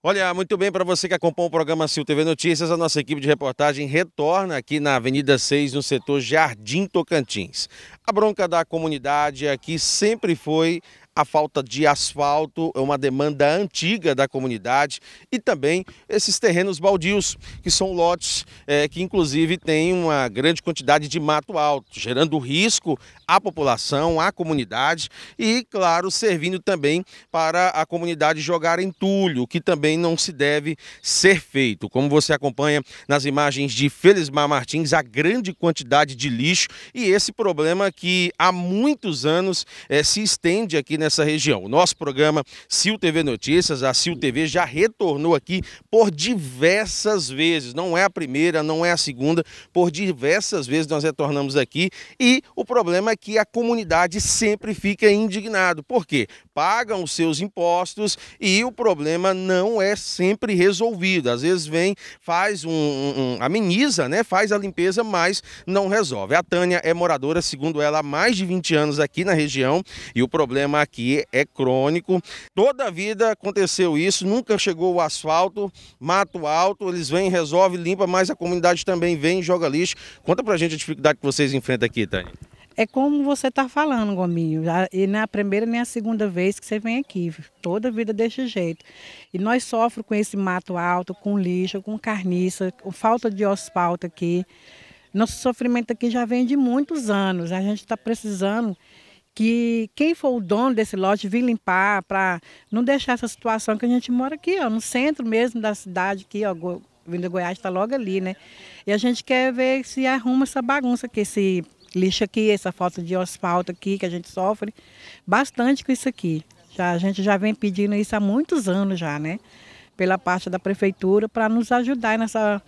Olha, muito bem, para você que acompanha o programa Sil TV Notícias, a nossa equipe de reportagem retorna aqui na Avenida 6, no setor Jardim Tocantins. A bronca da comunidade aqui é sempre foi a falta de asfalto, é uma demanda antiga da comunidade e também esses terrenos baldios, que são lotes é, que inclusive têm uma grande quantidade de mato alto, gerando risco à população, à comunidade e, claro, servindo também para a comunidade jogar entulho, que também não se deve ser feito. Como você acompanha nas imagens de Felismar Martins, a grande quantidade de lixo e esse problema que há muitos anos é, se estende aqui nessa nessa região. O nosso programa Sil TV Notícias, a Sil TV já retornou aqui por diversas vezes. Não é a primeira, não é a segunda, por diversas vezes nós retornamos aqui e o problema é que a comunidade sempre fica indignado. Por quê? Pagam os seus impostos e o problema não é sempre resolvido. Às vezes vem, faz um, um ameniza, né? Faz a limpeza, mas não resolve. A Tânia é moradora, segundo ela, há mais de 20 anos aqui na região e o problema aqui que é crônico. Toda a vida aconteceu isso, nunca chegou o asfalto, mato alto, eles vêm, resolvem, limpa, mas a comunidade também vem, joga lixo. Conta pra gente a dificuldade que vocês enfrentam aqui, Tânia. É como você está falando, Gominho. E não é a primeira nem a segunda vez que você vem aqui. Toda a vida desse jeito. E nós sofremos com esse mato alto, com lixo, com carniça, com falta de asfalto aqui. Nosso sofrimento aqui já vem de muitos anos. A gente está precisando que quem for o dono desse lote vir limpar para não deixar essa situação que a gente mora aqui, ó, no centro mesmo da cidade aqui, ó, Go... Goiás está logo ali, né? E a gente quer ver se arruma essa bagunça que esse lixo aqui, essa falta de asfalto aqui que a gente sofre bastante com isso aqui. Já, a gente já vem pedindo isso há muitos anos já, né? Pela parte da prefeitura para nos ajudar nessa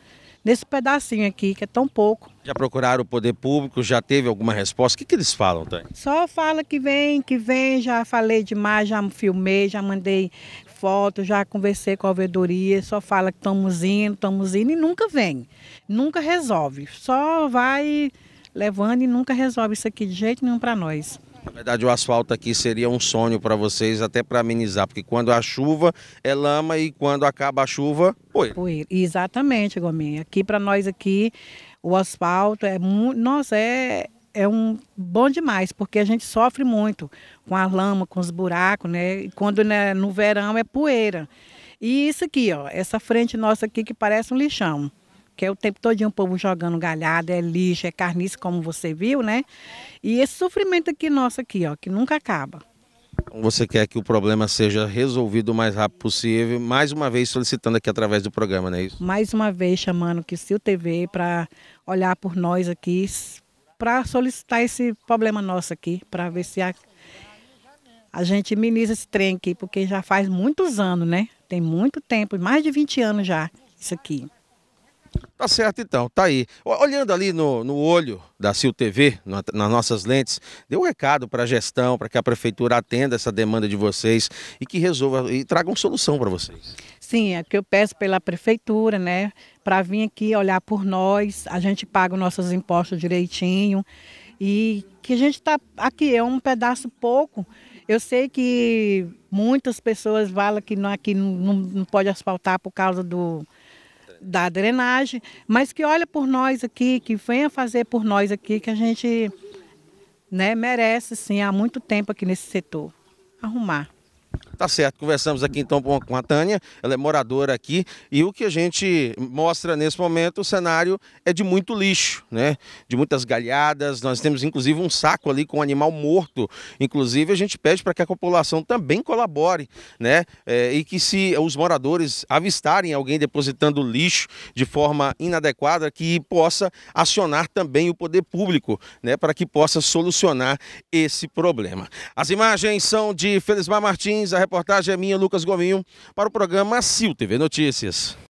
nesse pedacinho aqui, que é tão pouco. Já procuraram o poder público? Já teve alguma resposta? O que, que eles falam, Tânia? Só fala que vem, que vem, já falei demais, já filmei, já mandei foto, já conversei com a alvedoria, só fala que estamos indo, estamos indo e nunca vem. Nunca resolve. Só vai levando e nunca resolve isso aqui de jeito nenhum para nós. Na verdade, o asfalto aqui seria um sonho para vocês, até para amenizar, porque quando há chuva é lama e quando acaba a chuva, poeira. Poeira, exatamente, Gominha. Aqui para nós aqui, o asfalto é muito, nossa, é é um bom demais, porque a gente sofre muito com a lama, com os buracos, né? E quando né, no verão é poeira. E isso aqui, ó, essa frente nossa aqui que parece um lixão porque é o tempo todo o povo jogando galhada, é lixo, é carniça, como você viu, né? E esse sofrimento aqui nosso aqui, ó, que nunca acaba. Então, você quer que o problema seja resolvido o mais rápido possível, mais uma vez solicitando aqui através do programa, não é isso? Mais uma vez chamando que se o TV para olhar por nós aqui, para solicitar esse problema nosso aqui, para ver se a, a gente ministra esse trem aqui, porque já faz muitos anos, né? Tem muito tempo, mais de 20 anos já, isso aqui. Tá certo então, tá aí. Olhando ali no, no olho da Sil TV, na, nas nossas lentes, dê um recado para a gestão, para que a prefeitura atenda essa demanda de vocês e que resolva e tragam solução para vocês. Sim, é que eu peço pela prefeitura, né, para vir aqui olhar por nós, a gente paga os nossos impostos direitinho e que a gente está aqui, é um pedaço pouco. Eu sei que muitas pessoas falam que não, aqui não, não, não pode asfaltar por causa do da drenagem, mas que olha por nós aqui, que venha fazer por nós aqui, que a gente né, merece, sim, há muito tempo aqui nesse setor. Arrumar. Tá certo, conversamos aqui então com a Tânia, ela é moradora aqui, e o que a gente mostra nesse momento, o cenário é de muito lixo, né? De muitas galhadas, nós temos inclusive um saco ali com um animal morto. Inclusive a gente pede para que a população também colabore, né? É, e que se os moradores avistarem alguém depositando lixo de forma inadequada, que possa acionar também o poder público, né? Para que possa solucionar esse problema. As imagens são de Felismar Martins, a reportagem é minha, Lucas Gominho, para o programa Sil TV Notícias.